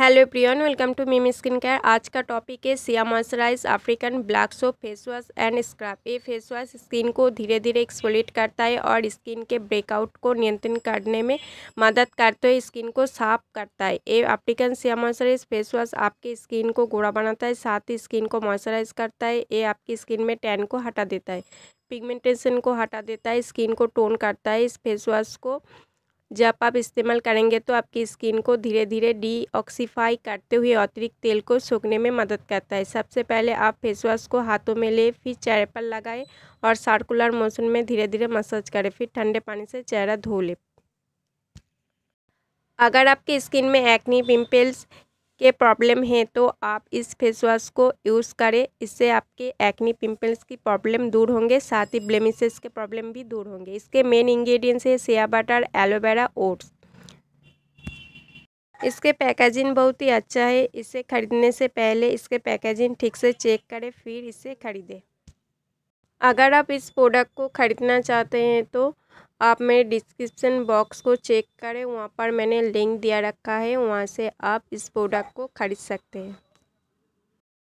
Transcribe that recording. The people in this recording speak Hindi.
hello Priyan welcome to meme skin care आज का टॉपिक है shea moisturise African black soap face wash and scrub ये फेस वॉश स्किन को धीरे धीरे एक्सपोलिट करता है और स्किन के ब्रेकआउट को नियंत्रण करने में मदद करते हुए स्किन को साफ करता है ये African shea moisturise face wash आपकी स्किन को गोरा बनाता है साथ ही स्किन को मॉइस्चराइज करता है ये आपकी स्किन में टैन को हटा देता है पिगमेंटेशन को हटा देता है स्किन को टोन करता है इस फेस वॉश को जब आप इस्तेमाल करेंगे तो आपकी स्किन को धीरे धीरे डीऑक्सीफाई करते हुए अतिरिक्त तेल को सूखने में मदद करता है सबसे पहले आप फेस वॉश को हाथों में ले फिर चेहरे पर लगाएं और सर्कुलर मोशन में धीरे धीरे मसाज करें फिर ठंडे पानी से चेहरा धो लें अगर आपकी स्किन में एक्नी पिंपल्स के प्रॉब्लम है तो आप इस फेस वॉश को यूज़ करें इससे आपके एक्नी पिंपल्स की प्रॉब्लम दूर होंगे साथ ही ब्लेमिसेस के प्रॉब्लम भी दूर होंगे इसके मेन इंग्रेडिएंट्स है सिया बटर एलोवेरा ओट्स इसके पैकेजिंग बहुत ही अच्छा है इसे ख़रीदने से पहले इसके पैकेजिंग ठीक से चेक करें फिर इसे ख़रीदें अगर आप इस प्रोडक्ट को ख़रीदना चाहते हैं तो आप मेरे डिस्क्रिप्सन बॉक्स को चेक करें वहाँ पर मैंने लिंक दिया रखा है वहाँ से आप इस प्रोडक्ट को ख़रीद सकते हैं